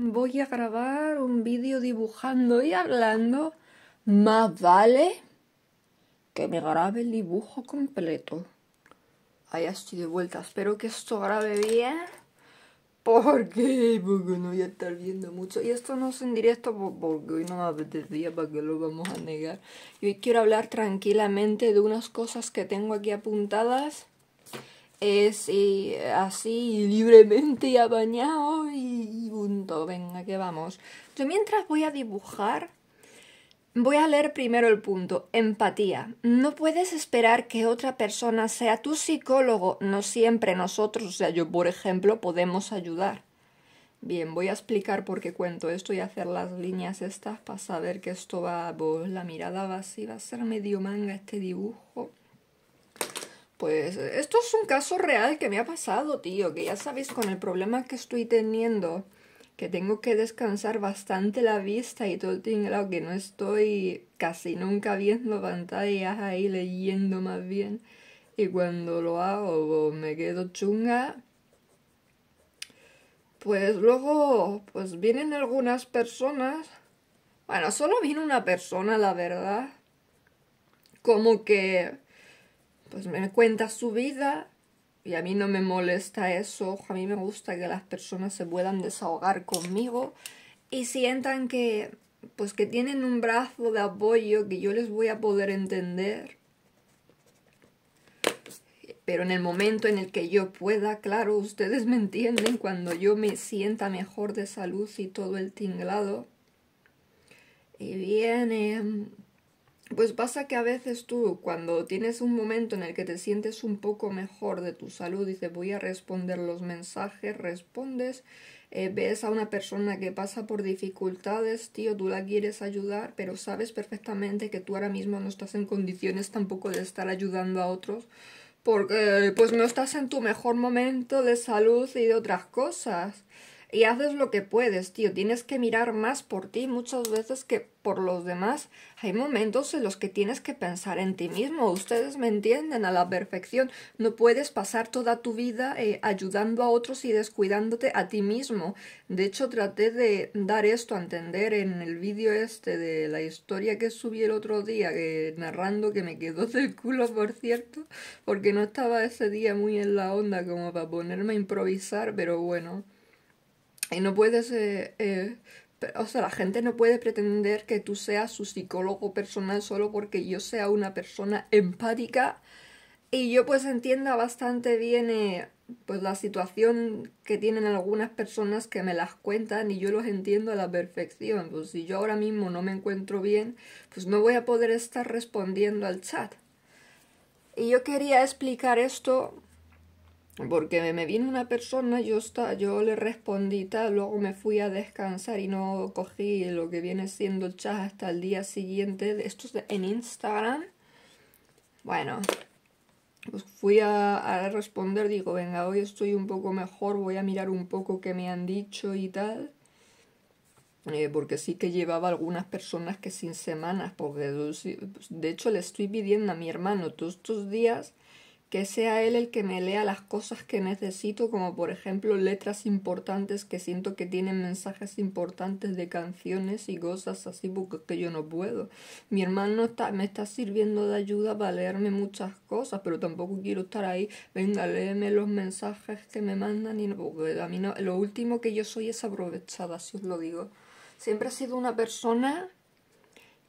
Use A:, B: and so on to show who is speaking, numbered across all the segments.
A: voy a grabar un vídeo dibujando y hablando, más vale que me grabe el dibujo completo. Ahí estoy de vuelta, espero que esto grabe bien. Porque, porque no voy a estar viendo mucho. Y esto no es en directo porque hoy no me apetecía, para que lo vamos a negar. Y hoy quiero hablar tranquilamente de unas cosas que tengo aquí apuntadas es eh, así libremente apañado y punto, venga que vamos. Yo mientras voy a dibujar, voy a leer primero el punto, empatía. No puedes esperar que otra persona sea tu psicólogo, no siempre nosotros, o sea, yo por ejemplo, podemos ayudar. Bien, voy a explicar por qué cuento esto y hacer las líneas estas para saber que esto va, pues, la mirada va así, va a ser medio manga este dibujo. Pues esto es un caso real que me ha pasado, tío, que ya sabéis con el problema que estoy teniendo, que tengo que descansar bastante la vista y todo el tinglado, que no estoy casi nunca viendo pantallas ahí leyendo más bien. Y cuando lo hago me quedo chunga. Pues luego, pues vienen algunas personas. Bueno, solo viene una persona, la verdad. Como que pues me cuenta su vida y a mí no me molesta eso, a mí me gusta que las personas se puedan desahogar conmigo y sientan que pues que tienen un brazo de apoyo que yo les voy a poder entender. Pero en el momento en el que yo pueda, claro, ustedes me entienden cuando yo me sienta mejor de salud y todo el tinglado. Y viene pues pasa que a veces tú cuando tienes un momento en el que te sientes un poco mejor de tu salud, y dices voy a responder los mensajes, respondes, eh, ves a una persona que pasa por dificultades, tío, tú la quieres ayudar, pero sabes perfectamente que tú ahora mismo no estás en condiciones tampoco de estar ayudando a otros porque pues no estás en tu mejor momento de salud y de otras cosas y haces lo que puedes, tío. Tienes que mirar más por ti muchas veces que por los demás. Hay momentos en los que tienes que pensar en ti mismo. Ustedes me entienden a la perfección. No puedes pasar toda tu vida eh, ayudando a otros y descuidándote a ti mismo. De hecho, traté de dar esto a entender en el vídeo este de la historia que subí el otro día, eh, narrando que me quedó del culo, por cierto, porque no estaba ese día muy en la onda como para ponerme a improvisar, pero bueno. Y no puedes... Eh, eh, o sea, la gente no puede pretender que tú seas su psicólogo personal solo porque yo sea una persona empática y yo pues entienda bastante bien eh, pues la situación que tienen algunas personas que me las cuentan y yo los entiendo a la perfección. Pues si yo ahora mismo no me encuentro bien, pues no voy a poder estar respondiendo al chat. Y yo quería explicar esto porque me vino una persona, yo, está, yo le respondí tal, luego me fui a descansar y no cogí lo que viene siendo el chat hasta el día siguiente. Esto es en Instagram. Bueno, pues fui a, responder, digo, venga, hoy estoy un poco mejor, voy a mirar un poco qué me han dicho y tal. Eh, porque sí que llevaba algunas personas que sin semanas, porque pues, de hecho le estoy pidiendo a mi hermano todos estos días que sea él el que me lea las cosas que necesito, como por ejemplo letras importantes que siento que tienen mensajes importantes de canciones y cosas así, porque que yo no puedo. Mi hermano está, me está sirviendo de ayuda para leerme muchas cosas, pero tampoco quiero estar ahí, venga, léeme los mensajes que me mandan y no, porque a mí lo último que yo soy es aprovechada, si os lo digo. Siempre he sido una persona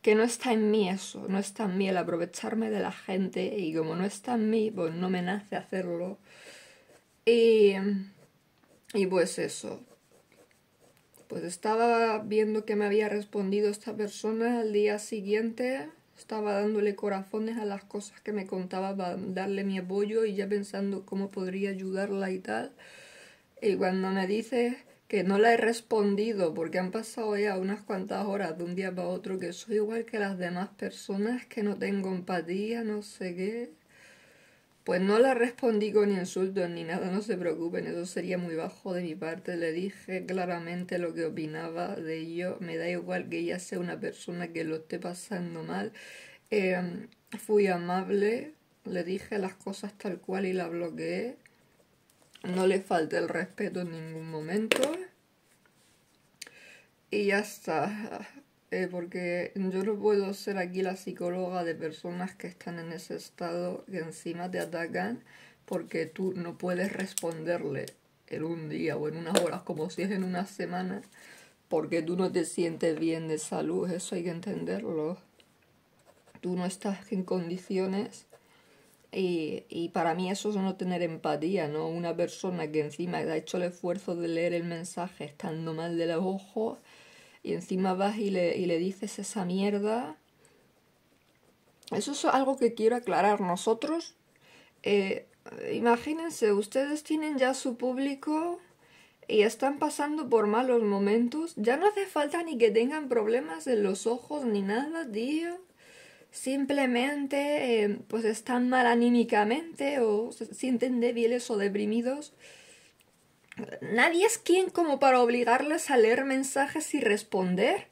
A: que no está en mí eso, no está en mí el aprovecharme de la gente y como no está en mí, pues no me nace hacerlo. Y, y pues eso. Pues estaba viendo que me había respondido esta persona al día siguiente, estaba dándole corazones a las cosas que me contaba para darle mi apoyo y ya pensando cómo podría ayudarla y tal. Y cuando me dice que no la he respondido porque han pasado ya unas cuantas horas de un día para otro que soy igual que las demás personas, que no tengo empatía, no sé qué. Pues no la respondí con insultos ni nada, no se preocupen, eso sería muy bajo de mi parte. Le dije claramente lo que opinaba de ello, me da igual que ella sea una persona que lo esté pasando mal. Em, fui amable, le dije las cosas tal cual y la bloqueé no le falte el respeto en ningún momento. Y ya está. Eh, porque yo no puedo ser aquí la psicóloga de personas que están en ese estado que encima te atacan porque tú no puedes responderle en un día o en unas horas como si es en una semana porque tú no te sientes bien de salud, eso hay que entenderlo. Tú no estás en condiciones y, y, para mí eso es no tener empatía, ¿no? Una persona que encima ha hecho el esfuerzo de leer el mensaje estando mal de los ojos y encima vas y le, y le dices esa mierda. Eso es algo que quiero aclarar. Nosotros, eh, imagínense, ustedes tienen ya su público y están pasando por malos momentos. Ya no hace falta ni que tengan problemas en los ojos ni nada, tío simplemente em, pues están mal anímicamente o se sienten débiles o deprimidos. Nadie es quien como para obligarles a leer mensajes y responder.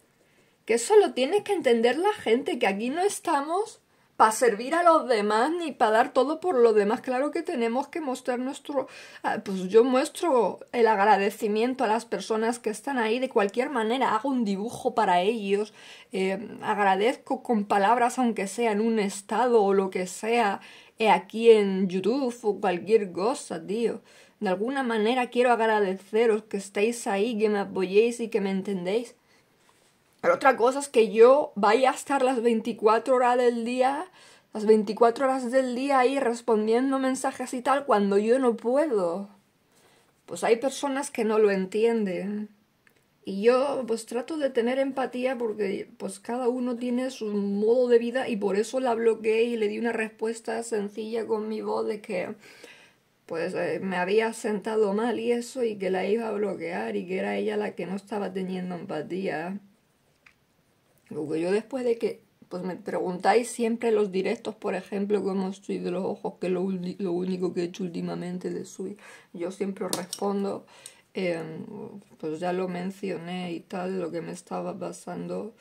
A: Que eso lo tiene que entender la gente, que aquí no estamos para servir a los demás ni para dar todo por los demás. Claro que tenemos que mostrar nuestro, ah, pues yo muestro el agradecimiento a las personas que están ahí de cualquier manera, hago un dibujo para ellos, eh, agradezco con palabras aunque sea en un estado o lo que sea, eh, aquí en YouTube o cualquier cosa, tío. De alguna manera quiero agradeceros que estéis ahí, que me apoyéis y que me entendéis. Pero otra cosa es que yo vaya a estar las 24 horas del día, las 24 horas del día ahí respondiendo mensajes y tal cuando yo no puedo. Pues hay personas que no lo entienden. Y yo pues trato de tener empatía porque pues cada uno tiene su modo de vida y por eso la bloqueé y le di una respuesta sencilla con mi voz de que pues eh, me había sentado mal y eso y que la iba a bloquear y que era ella la que no estaba teniendo empatía yo después de que pues me preguntáis siempre los directos, por ejemplo, cómo estoy de los ojos, que lo, lo único que he hecho últimamente de subir. Yo siempre respondo, eh, pues ya lo mencioné y tal, lo que me estaba pasando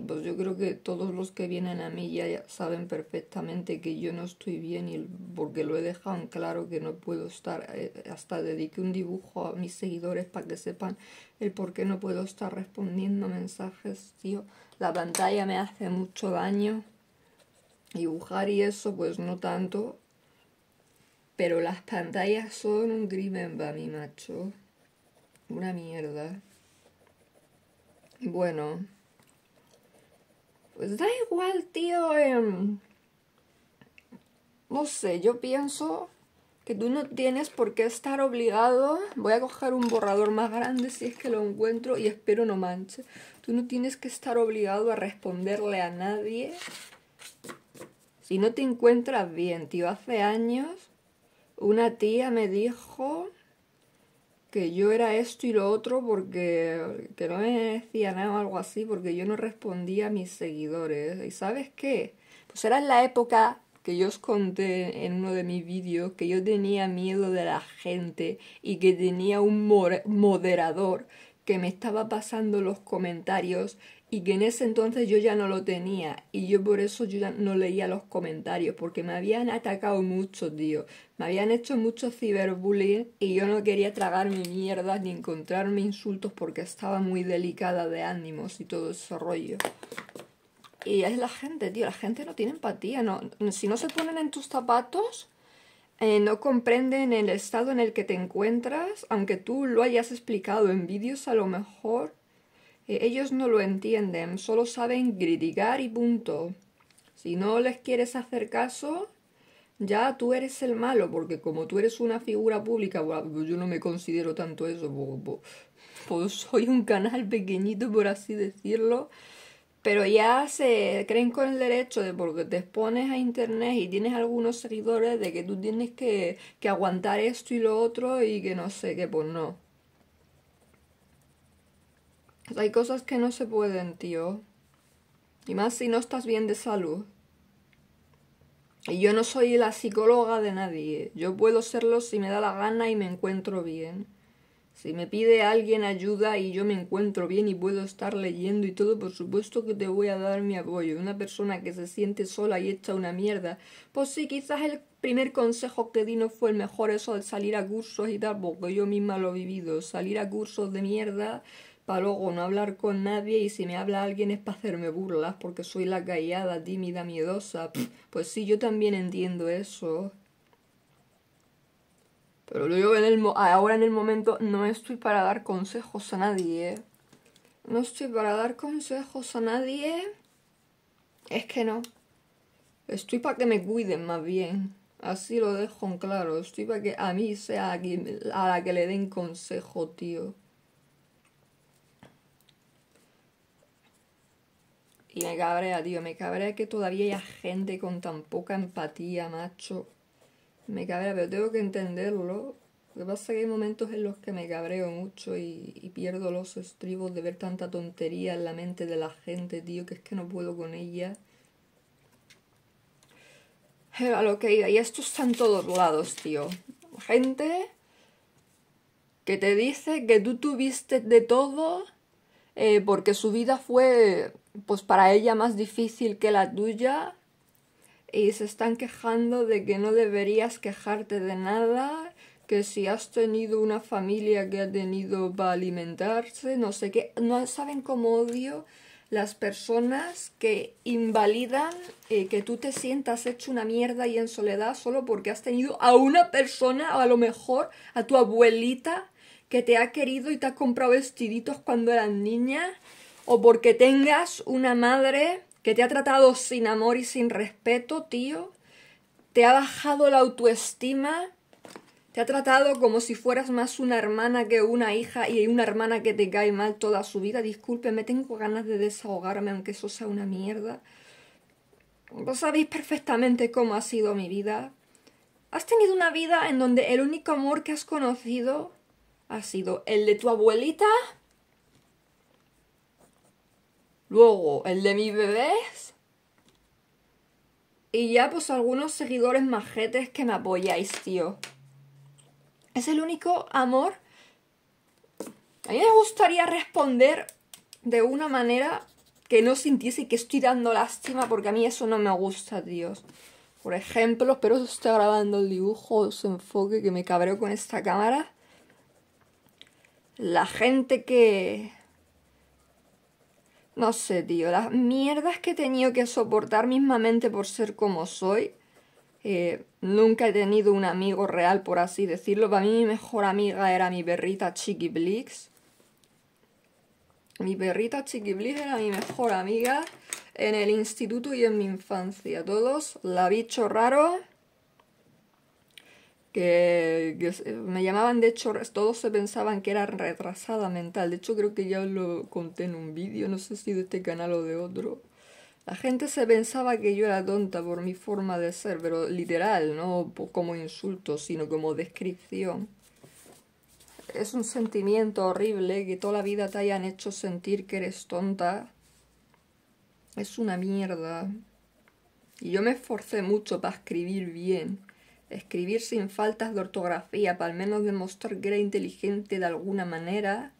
A: pues yo creo que todos los que vienen a mí ya saben perfectamente que yo no estoy bien y porque lo he dejado en claro que no puedo estar, eh, hasta dediqué un dibujo a mis seguidores para que sepan el por qué no puedo estar respondiendo mensajes, tío. La pantalla me hace mucho daño. Dibujar y eso, pues no tanto. Pero las pantallas son un crimen para mi macho. Una mierda. Bueno. Pues da igual, tío. Em, no sé, yo pienso que tú no tienes por qué estar obligado. Voy a coger un borrador más grande si es que lo encuentro y espero no manche. Tú no tienes que estar obligado a responderle a nadie. Si no te encuentras bien, tío, hace años una tía me dijo que yo era esto y lo otro porque que no me decía nada o algo así porque yo no respondía a mis seguidores. ¿Y sabes qué? Pues era en la época que yo os conté en uno de mis vídeos que yo tenía miedo de la gente y que tenía un moderador que me estaba pasando los comentarios y que en ese entonces yo ya no lo tenía y yo por eso yo ya no leía los comentarios porque me habían atacado mucho, tío. Me habían hecho mucho ciberbullying y yo no quería mi mierda ni encontrarme insultos porque estaba muy delicada de ánimos y todo ese rollo. Y es la gente, tío, la gente no tiene empatía, si no se ponen en tus zapatos eh, no comprenden el estado en el que te encuentras, aunque tú lo hayas explicado en vídeos a lo mejor ellos no lo entienden, solo saben criticar y punto. Si no les quieres hacer caso, ya tú eres el malo, porque como tú eres una figura pública, pues yo no me considero tanto eso, pues, pues soy un canal pequeñito, por así decirlo. Pero ya se creen con el derecho de porque te expones a internet y tienes algunos seguidores de que tú tienes que, que aguantar esto y lo otro y que no sé qué, pues no. Pues hay cosas que no se pueden, tío. Y más si no estás bien de salud. Y yo no soy la psicóloga de nadie. Yo puedo serlo si me da la gana y me encuentro bien. Si me pide alguien ayuda y yo me encuentro bien y puedo estar leyendo y todo, por supuesto que te voy a dar mi apoyo. Una persona que se siente sola y hecha una mierda, pues sí, quizás el primer consejo que di no fue el mejor, eso de salir a cursos y tal, porque yo misma lo he vivido. Salir a cursos de mierda para luego no hablar con nadie y si me habla alguien es para hacerme burlas porque soy la callada, tímida, miedosa. pues sí, yo también entiendo eso. Pero yo en el ahora en el momento no estoy para dar consejos a nadie. ¿eh? No estoy para dar consejos a nadie. Es que no. Estoy para que me cuiden más bien. Así lo dejo en claro. Estoy para que a mí sea a la que le den consejo, tío. Y me cabrea, tío, me cabrea que todavía haya gente con tan poca empatía, macho. Me cabrea, pero tengo que entenderlo. Lo que pasa es que hay momentos en los que me cabreo mucho y, pierdo los estribos de ver tanta tontería en la mente de la gente, tío, que es que no puedo con ella. Eh, a lo que Y esto está en todos lados, tío. Gente que te dice que tú tuviste de todo eh, porque su vida fue, pues para ella más difícil que la tuya, y se están quejando de que no deberías quejarte de nada, que si has tenido una familia que ha tenido para alimentarse, no sé qué, no saben cómo odio las personas que invalidan eh, que tú te sientas hecho una mierda y en soledad solo porque has tenido a una persona, o a lo mejor a tu abuelita, que te ha querido y te ha comprado vestiditos cuando eras niña, o porque tengas una madre que te ha tratado sin amor y sin respeto, tío, te ha bajado la autoestima, te ha tratado como si fueras más una hermana que una hija y una hermana que te cae mal toda su vida. me tengo ganas de desahogarme, aunque eso sea una mierda. Vos sabéis perfectamente cómo ha sido mi vida. Has tenido una vida en donde el único amor que has conocido ha sido el de tu abuelita, luego el de mis bebés y ya pues algunos seguidores majetes que me apoyáis, tío. Es el único amor. A mí me gustaría responder de una manera que no sintiese que estoy dando lástima porque a mí eso no me gusta, dios. Por ejemplo, espero que esté grabando el dibujo, su enfoque, que me cabreo con esta cámara. La gente que... No sé, tío, las mierdas que he tenido que soportar mismamente por ser como soy. Eh, nunca he tenido un amigo real, por así decirlo. Para mí mi mejor amiga era mi perrita Chiqui Blix. Mi perrita Chiqui Blix era mi mejor amiga en el instituto y en mi infancia. Todos, la bicho raro que, me llamaban, de hecho, todos se pensaban que era retrasada mental. De hecho, creo que ya lo conté en un vídeo, no sé si de este canal o de otro. La gente se pensaba que yo era tonta por mi forma de ser, pero literal, no como insulto, sino como descripción. Es un sentimiento horrible que toda la vida te hayan hecho sentir que eres tonta. Es una mierda. Y yo me esforcé mucho para escribir bien escribir sin faltas de ortografía para al menos demostrar que era inteligente de alguna manera,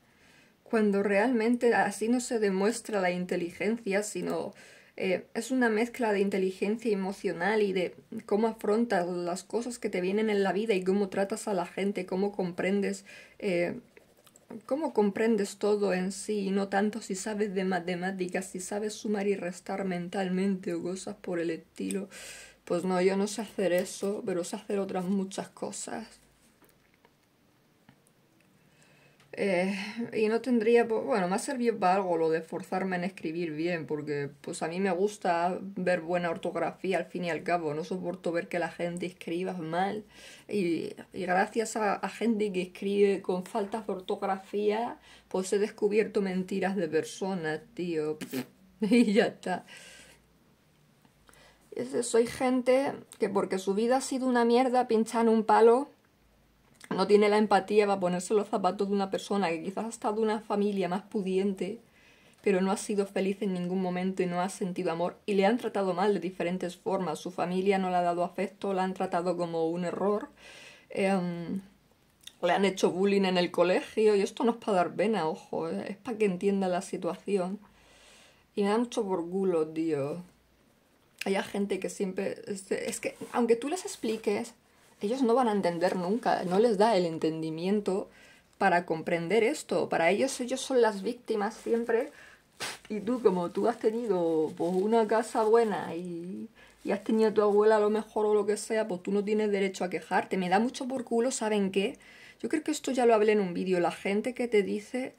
A: cuando realmente así no se demuestra la inteligencia, sino eh, es una mezcla de inteligencia emocional y de cómo afrontas las cosas que te vienen en la vida y cómo tratas a la gente, cómo comprendes, eh, cómo comprendes todo en sí, y no tanto si sabes de matemáticas, si sabes sumar y restar mentalmente o cosas por el estilo. Pues no, yo no sé hacer eso, pero sé hacer otras muchas cosas. Eh, y no tendría, bueno, me ha servido para algo lo de forzarme en escribir bien, porque pues a mí me gusta ver buena ortografía al fin y al cabo, no soporto ver que la gente escriba mal y, gracias a, a, gente que escribe con faltas de ortografía, pues he descubierto mentiras de personas, tío, y ya está soy gente que porque su vida ha sido una mierda, pinchan un palo, no tiene la empatía para ponerse los zapatos de una persona que quizás ha estado en una familia más pudiente, pero no ha sido feliz en ningún momento y no ha sentido amor y le han tratado mal de diferentes formas. Su familia no le ha dado afecto, la han tratado como un error. Em, le han hecho bullying en el colegio y esto no es para dar pena, ojo, eh, es para que entienda la situación. Y me da mucho por culo, tío hay gente que siempre, es, que aunque tú les expliques, ellos no van a entender nunca, no les da el entendimiento para comprender esto. Para ellos ellos son las víctimas siempre. Y tú, como tú has tenido pues, una casa buena y, y, has tenido a tu abuela a lo mejor o lo que sea, pues tú no tienes derecho a quejarte. Me da mucho por culo, ¿saben qué? Yo creo que esto ya lo hablé en un vídeo. La gente que te dice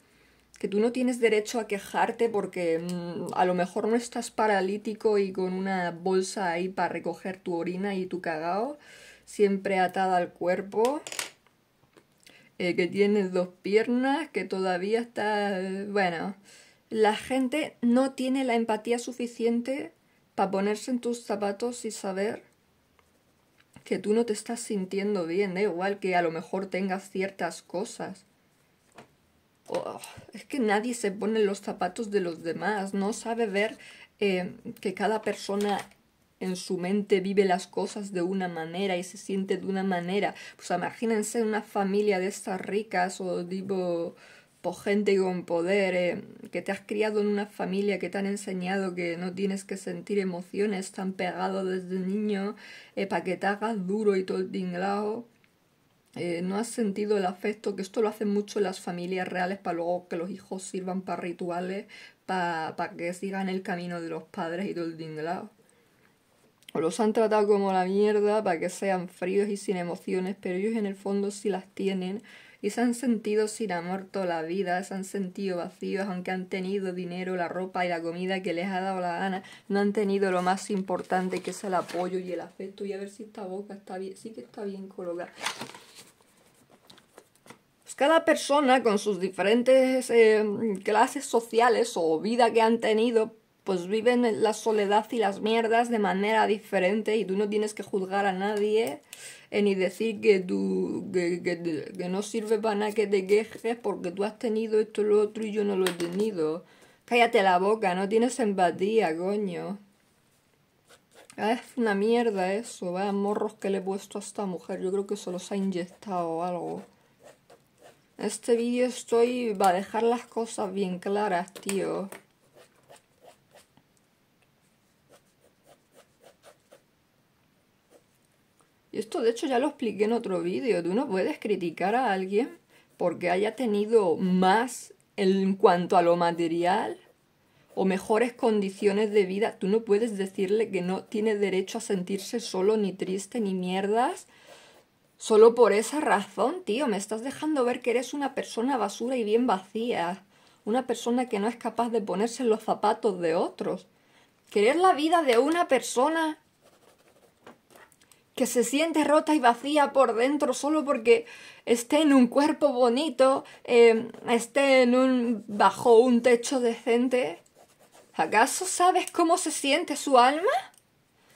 A: que tú no tienes derecho a quejarte porque mm, a lo mejor no estás paralítico y con una bolsa ahí para recoger tu orina y tu cagao, siempre atada al cuerpo, eh, que tienes dos piernas, que todavía está... Bueno, la gente no tiene la empatía suficiente para ponerse en tus zapatos y saber que tú no te estás sintiendo bien, da igual que a lo mejor tengas ciertas cosas es que nadie se pone los zapatos de los demás, no sabe ver eh, que cada persona en su mente vive las cosas de una manera y se siente de una manera. Pues imagínense una familia de estas ricas o tipo por pues, gente con poder, eh, que te has criado en una familia que te han enseñado que no tienes que sentir emociones, tan pegado desde niño, eh, para que te hagas duro y todo tinglado. Eh, no has sentido el afecto, que esto lo hacen mucho las familias reales para luego que los hijos sirvan para rituales, para para que sigan el camino de los padres y todo el dinglado. O los han tratado como la mierda para que sean fríos y sin emociones, pero ellos en el fondo sí las tienen y se han sentido sin amor toda la vida, se han sentido vacíos, aunque han tenido dinero, la ropa y la comida que les ha dado la gana, no han tenido lo más importante que es el apoyo y el afecto. Y a ver si esta boca está bien, sí que está bien colocada. Pues cada persona con sus diferentes eh, clases sociales o vida que han tenido, pues viven la soledad y las mierdas de manera diferente y tú no tienes que juzgar a nadie eh, ni decir que, que, no sirve para nada que te quejes porque tú has tenido esto y lo otro y yo no lo he tenido. Cállate la boca, no tienes empatía, coño. Es una mierda eso, vaya morros que le he puesto a esta mujer. Yo creo que se los ha inyectado algo. Este vídeo estoy... va a dejar las cosas bien claras, tío. Y esto de hecho ya lo expliqué en otro vídeo. Tú no puedes criticar a alguien porque haya tenido más en cuanto a lo material o mejores condiciones de vida. Tú no puedes decirle que no tiene derecho a sentirse solo, ni triste, ni mierdas, Solo por esa razón, tío, me estás dejando ver que eres una persona basura y bien vacía. Una persona que no es capaz de ponerse en los zapatos de otros. Querer la vida de una persona que se siente rota y vacía por dentro solo porque esté en un cuerpo bonito, em, esté en un, bajo un techo decente. ¿Acaso sabes cómo se siente su alma?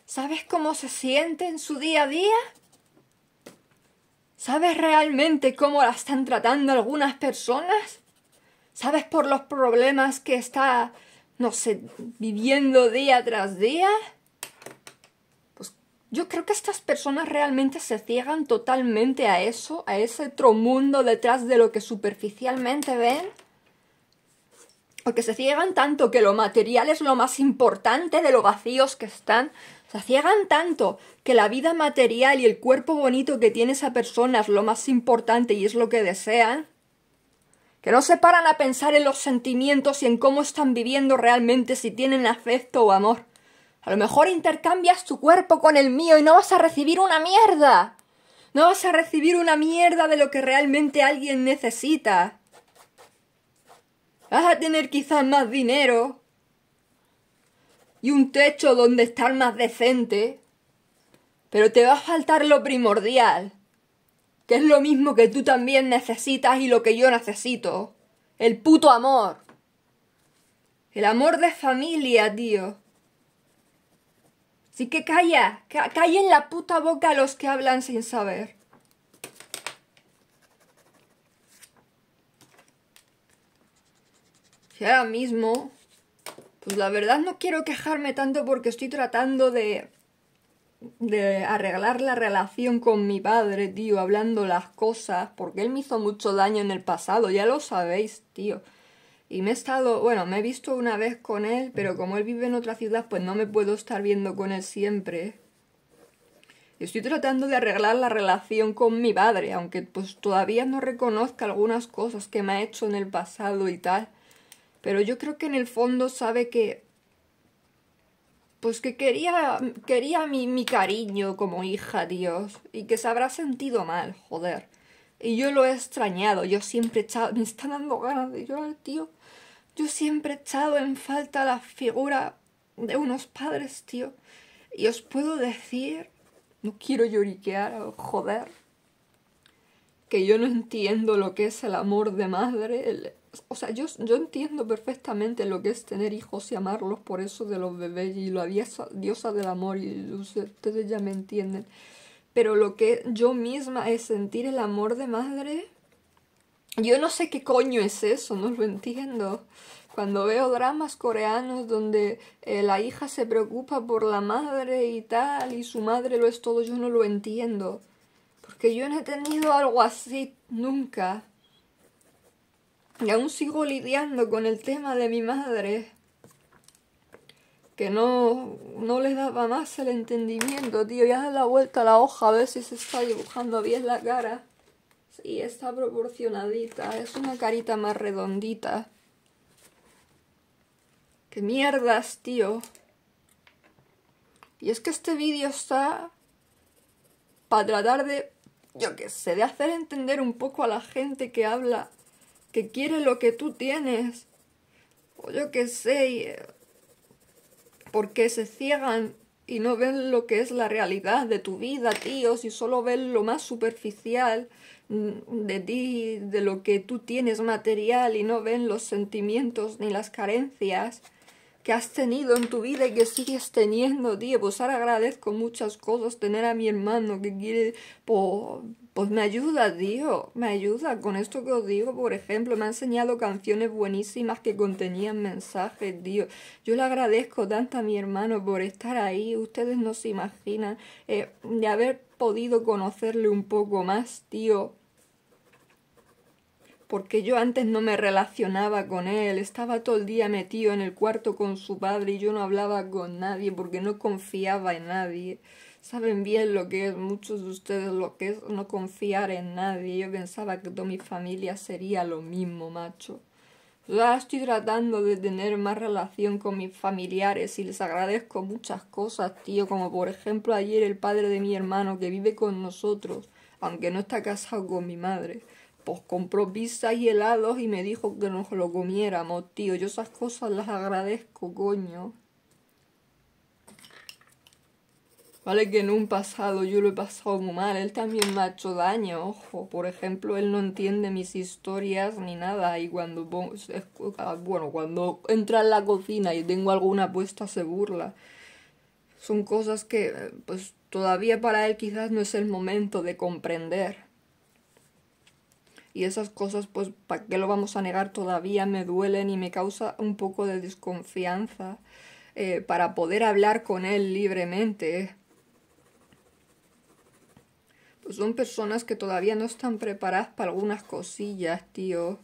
A: ¿Sabes cómo se siente en su día a día? ¿Sabes realmente cómo la están tratando algunas personas? ¿Sabes por los problemas que está, no sé, viviendo día tras día? Pues yo creo que estas personas realmente se ciegan totalmente a eso, a ese otro mundo detrás de lo que superficialmente ven. Porque se ciegan tanto que lo material es lo más importante de lo vacíos que están se ciegan tanto que la vida material y el cuerpo bonito que tiene esa persona es lo más importante y es lo que desean, que no se paran a pensar en los sentimientos y en cómo están viviendo realmente si tienen afecto o amor. A lo mejor intercambias tu cuerpo con el mío y no vas a recibir una mierda. No vas a recibir una mierda de lo que realmente alguien necesita. Vas a tener quizás más dinero, y un techo donde estar más decente, pero te va a faltar lo primordial, que es lo mismo que tú también necesitas y lo que yo necesito, el puto amor. El amor de familia, tío. Así que calla, calla en la puta boca a los que hablan sin saber. Y ahora mismo pues la verdad no quiero quejarme tanto porque estoy tratando de de arreglar la relación con mi padre, tío, hablando las cosas, porque él me hizo mucho daño en el pasado, ya lo sabéis, tío. Y me he estado, bueno, me he visto una vez con él, pero como él vive en otra ciudad, pues no me puedo estar viendo con él siempre. Estoy tratando de arreglar la relación con mi padre, aunque pues todavía no reconozca algunas cosas que me ha hecho en el pasado y tal. Pero yo creo que en el fondo sabe que... Pues que quería, quería mi, mi cariño como hija, Dios. Y que se habrá sentido mal, joder. Y yo lo he extrañado, yo siempre he echado, me está dando ganas de llorar, tío. Yo siempre he echado en falta la figura de unos padres, tío. Y os puedo decir, no quiero lloriquear, joder, que yo no entiendo lo que es el amor de madre, el, o sea, yo, yo entiendo perfectamente lo que es tener hijos y amarlos por eso de los bebés y la diosa, diosa del amor y ustedes ya me entienden. Pero lo que yo misma es sentir el amor de madre, yo no sé qué coño es eso, no lo entiendo. Cuando veo dramas coreanos donde eh, la hija se preocupa por la madre y tal, y su madre lo es todo, yo no lo entiendo. Porque yo no he tenido algo así nunca. Y aún sigo lidiando con el tema de mi madre, que no, no le daba más el entendimiento, tío. Ya da la vuelta a la hoja a ver si se está dibujando bien la cara. Sí, está proporcionadita, es una carita más redondita. ¡Qué mierdas, tío! Y es que este vídeo está para tratar de, yo qué sé, de hacer entender un poco a la gente que habla que quiere lo que tú tienes. O yo qué sé, eh, porque se ciegan y no ven lo que es la realidad de tu vida, tío, si solo ven lo más superficial mm, de ti, de lo que tú tienes material y no ven los sentimientos ni las carencias que has tenido en tu vida y que sigues teniendo, tío. Pues ahora agradezco muchas cosas, tener a mi hermano que quiere, pues, me ayuda, tío, me ayuda con esto que os digo, por ejemplo, me ha enseñado canciones buenísimas que contenían mensajes, tío. Yo le agradezco tanto a mi hermano por estar ahí, ustedes no se imaginan, eh, de haber podido conocerle un poco más, tío porque yo antes no me relacionaba con él, estaba todo el día metido en el cuarto con su padre y yo no hablaba con nadie porque no confiaba en nadie. Saben bien lo que es, muchos de ustedes, lo que es no confiar en nadie. Yo pensaba que toda mi familia sería lo mismo, macho. Ya ahora estoy tratando de tener más relación con mis familiares y les agradezco muchas cosas, tío, como por ejemplo ayer el padre de mi hermano que vive con nosotros, aunque no está casado con mi madre. Pues compró pizza y helados y me dijo que nos lo comiéramos, tío. Yo esas cosas las agradezco, coño. Vale que en un pasado yo lo he pasado muy mal, él también me ha hecho daño, ojo. Por ejemplo, él no entiende mis historias ni nada y cuando bueno, cuando entra en la cocina y tengo alguna apuesta se burla. Son cosas que pues todavía para él quizás no es el momento de comprender y esas cosas, pues, ¿para qué lo vamos a negar? Todavía me duelen y me causa un poco de desconfianza eh, para poder hablar con él libremente. Pues son personas que todavía no están preparadas para algunas cosillas, tío.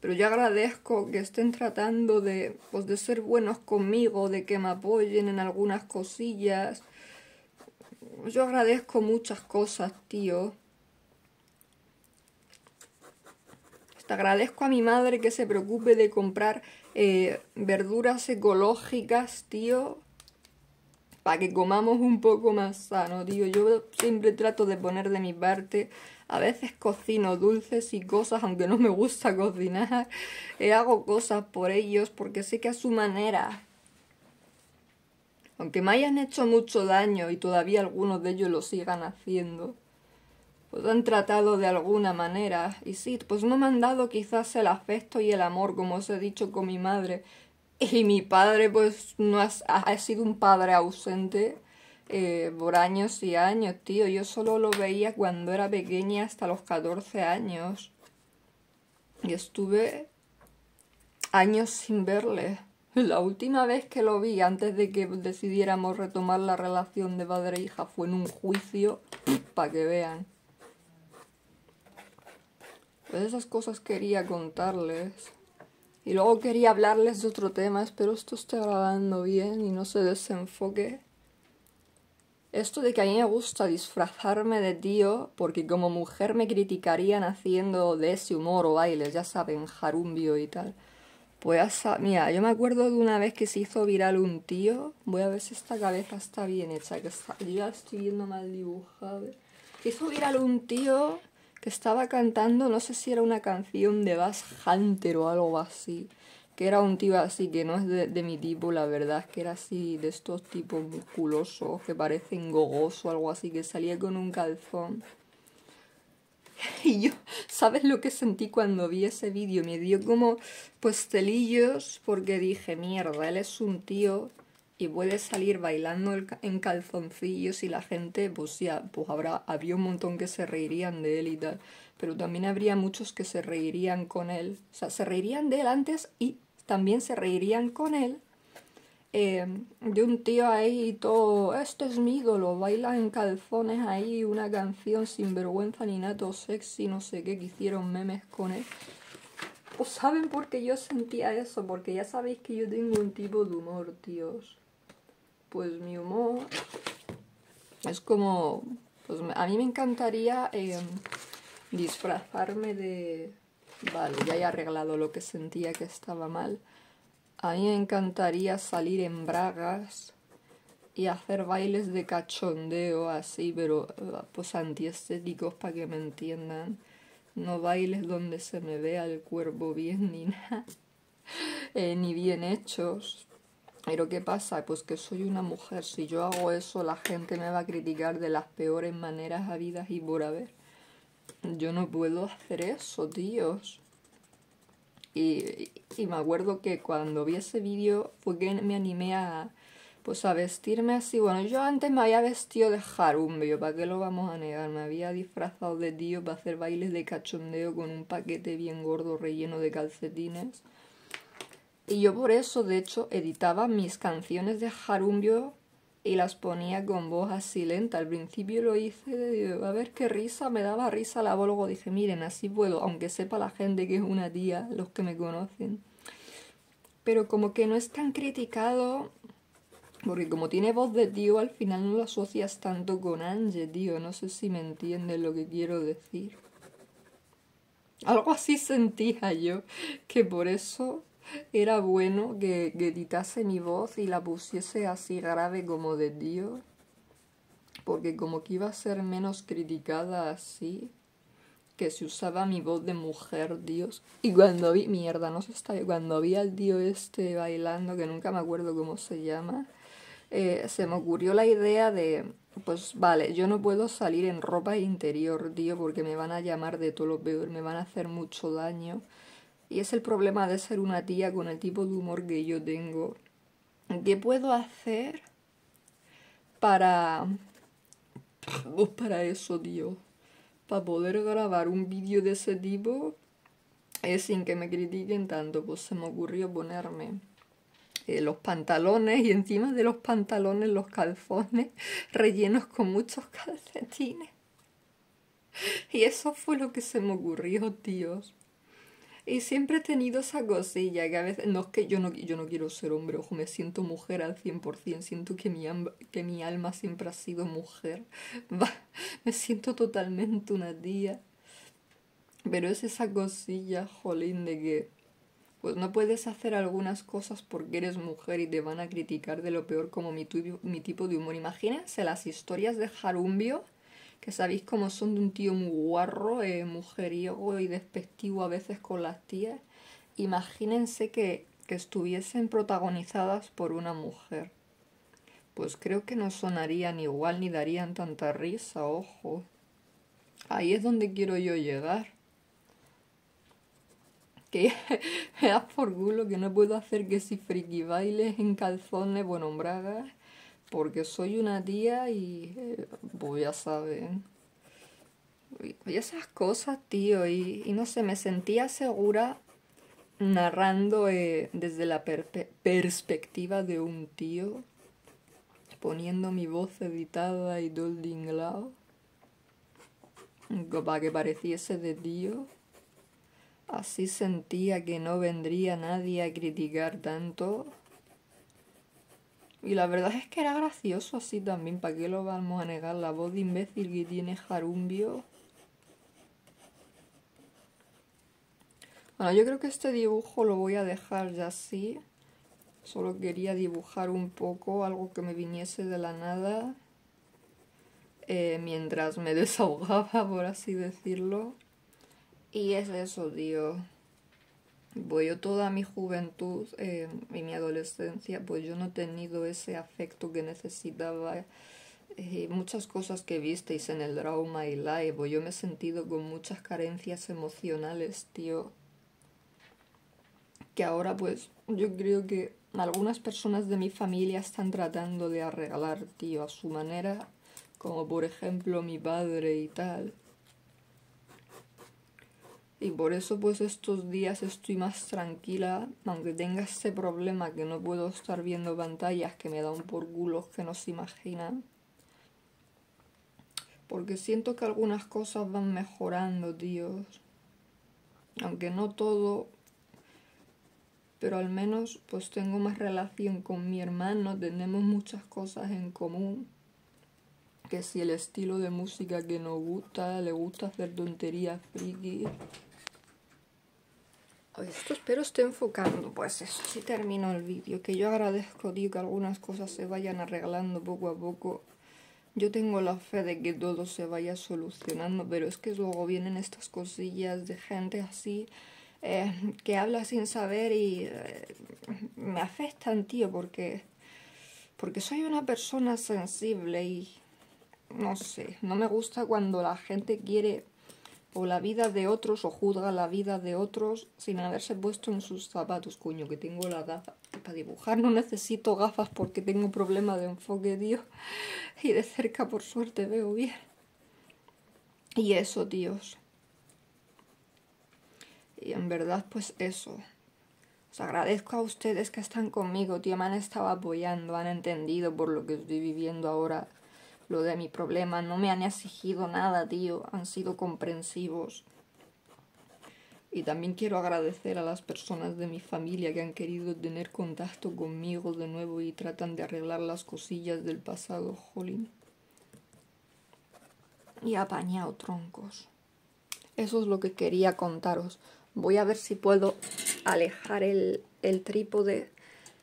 A: Pero yo agradezco que estén tratando de, pues, de ser buenos conmigo, de que me apoyen en algunas cosillas. Yo agradezco muchas cosas, tío. agradezco a mi madre que se preocupe de comprar eh, verduras ecológicas, tío. Para que comamos un poco más sano, tío. Yo siempre trato de poner de mi parte. A veces cocino dulces y cosas, aunque no me gusta cocinar. Eh, hago cosas por ellos porque sé que a su manera. Aunque me hayan hecho mucho daño y todavía algunos de ellos lo sigan haciendo pues han tratado de alguna manera, y sí, pues no me han dado quizás el afecto y el amor, como os he dicho con mi madre, y mi padre pues no ha, ha sido un padre ausente eh, por años y años, tío, yo solo lo veía cuando era pequeña hasta los 14 años, y estuve años sin verle. La última vez que lo vi antes de que decidiéramos retomar la relación de padre e hija fue en un juicio, para que vean esas cosas quería contarles. Y luego quería hablarles de otro tema, espero esto esté grabando bien y no se desenfoque. Esto de que a mí me gusta disfrazarme de tío, porque como mujer me criticarían haciendo de ese humor o bailes, ya saben, jarumbio y tal. Pues mira, yo me acuerdo de una vez que se hizo viral un tío. Voy a ver si esta cabeza está bien hecha, que yo ya estoy viendo mal dibujada. Se hizo viral un tío que estaba cantando, no sé si era una canción de Bass Hunter o algo así, que era un tío así, que no es de, mi tipo, la verdad, que era así, de estos tipos musculosos que parecen gogosos o algo así, que salía con un calzón. Y yo, ¿sabes lo que sentí cuando vi ese vídeo? Me dio como pues porque dije, mierda, él es un tío y puede salir bailando en calzoncillos y la gente, pues ya, pues habrá, habría un montón que se reirían de él y tal, pero también habría muchos que se reirían con él, o sea, se reirían de él antes y también se reirían con él em, de un tío ahí y todo, este es mi ídolo, baila en calzones ahí una canción sin vergüenza ni nato sexy, no sé qué, que hicieron memes con él. o pues, saben por qué yo sentía eso, porque ya sabéis que yo tengo un tipo de humor, tíos pues mi humor es como, pues a mí me encantaría em, disfrazarme de, vale, ya he arreglado lo que sentía que estaba mal, a mí me encantaría salir en bragas y hacer bailes de cachondeo así, pero eh, pues antiestéticos para que me entiendan. No bailes donde se me vea el cuerpo bien ni nada, eh, ni bien hechos, pero ¿qué pasa? Pues que soy una mujer. Si yo hago eso, la gente me va a criticar de las peores maneras habidas y por haber. Yo no puedo hacer eso, tíos. Y, y me acuerdo que cuando vi ese vídeo fue que me animé a, pues a vestirme así. Bueno, yo antes me había vestido de jarumbe. ¿para qué lo vamos a negar? Me había disfrazado de tío para hacer bailes de cachondeo con un paquete bien gordo relleno de calcetines y yo por eso, de hecho, editaba mis canciones de Jarumbio y las ponía con voz así lenta. Al principio lo hice, a ver qué risa, me daba risa la voz. Luego dije, miren, así puedo, aunque sepa la gente que es una tía, los que me conocen. Pero como que no es tan criticado, porque como tiene voz de tío, al final no lo asocias tanto con Ange, tío. No sé si me entiendes lo que quiero decir. Algo así sentía yo, que por eso era bueno que, que editase mi voz y la pusiese así grave como de Dios, porque como que iba a ser menos criticada así, que si usaba mi voz de mujer, Dios. Y cuando vi, mierda, no se está, cuando vi al tío este bailando, que nunca me acuerdo cómo se llama, eh, se me ocurrió la idea de, pues vale, yo no puedo salir en ropa interior, tío, porque me van a llamar de todo lo peor, me van a hacer mucho daño. Y es el problema de ser una tía con el tipo de humor que yo tengo. ¿Qué puedo hacer para... para eso, tío. Para poder grabar un vídeo de ese tipo sin que me critiquen tanto. Pues se me ocurrió ponerme eh, los pantalones y encima de los pantalones los calzones rellenos con muchos calcetines. Y eso fue lo que se me ocurrió, tíos. Y siempre he tenido esa cosilla que a veces... No es que yo no, yo no quiero ser hombre, ojo, me siento mujer al 100%, siento que mi, que mi alma siempre ha sido mujer. me siento totalmente una tía. Pero es esa cosilla, jolín, de que pues no puedes hacer algunas cosas porque eres mujer y te van a criticar de lo peor como mi, mi tipo de humor. Imagínense las historias de Jarumbio que sabéis cómo son de un tío muy guarro, eh, mujeriego y despectivo a veces con las tías, imagínense que, estuviesen protagonizadas por una mujer. Pues creo que no sonarían igual ni darían tanta risa, ojo. Ahí es donde quiero yo llegar que me por culo que no puedo hacer que si friki bailes en calzones, bueno, bragas, porque soy una tía y eh, voy a saber. Y esas cosas, tío, y, no sé, me sentía segura narrando eh, desde la perspectiva de un tío, poniendo mi voz editada y doldinglao para que pareciese de tío. Así sentía que no vendría nadie a criticar tanto y la verdad es que era gracioso así también, ¿para qué lo vamos a negar? La voz de imbécil que tiene Jarumbio. Bueno, yo creo que este dibujo lo voy a dejar ya así. Solo quería dibujar un poco, algo que me viniese de la nada. Eh, mientras me desahogaba, por así decirlo. Y es eso, tío pues yo toda mi juventud em, y mi adolescencia, pues yo no he tenido ese afecto que necesitaba. Eh, muchas cosas que visteis en el drama y Live, yo me he sentido con muchas carencias emocionales, tío. Que ahora pues yo creo que algunas personas de mi familia están tratando de arreglar, tío, a su manera. Como por ejemplo mi padre y tal. Y por eso pues estos días estoy más tranquila, aunque tenga ese problema que no puedo estar viendo pantallas que me dan por gulos que no se imaginan. Porque siento que algunas cosas van mejorando, tíos. Aunque no todo, pero al menos pues tengo más relación con mi hermano, tenemos muchas cosas en común que si el estilo de música que nos gusta, le gusta hacer tonterías friki esto espero esté enfocando. Pues eso, sí termino el vídeo. Que yo agradezco, digo, que algunas cosas se vayan arreglando poco a poco. Yo tengo la fe de que todo se vaya solucionando, pero es que luego vienen estas cosillas de gente así eh, que habla sin saber y eh, me afectan, tío, porque, porque soy una persona sensible y no sé, no me gusta cuando la gente quiere o la vida de otros o juzga la vida de otros sin haberse puesto en sus zapatos. cuño que tengo la gafa. Para dibujar no necesito gafas porque tengo problema de enfoque, tío. Y de cerca, por suerte, veo bien. Y eso, tíos. Y en verdad, pues eso. Os agradezco a ustedes que están conmigo, tío. Me han estado apoyando, han entendido por lo que estoy viviendo ahora lo de mi problema, no me han exigido nada, tío, han sido comprensivos. Y también quiero agradecer a las personas de mi familia que han querido tener contacto conmigo de nuevo y tratan de arreglar las cosillas del pasado, jolín. Y apañado troncos. Eso es lo que quería contaros. Voy a ver si puedo alejar el trípode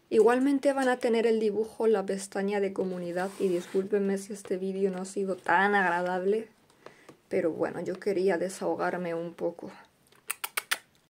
A: Igualmente van a tener el dibujo en la pestaña de comunidad y discúlpenme si este vídeo no ha sido tan agradable, pero bueno, yo quería desahogarme un poco.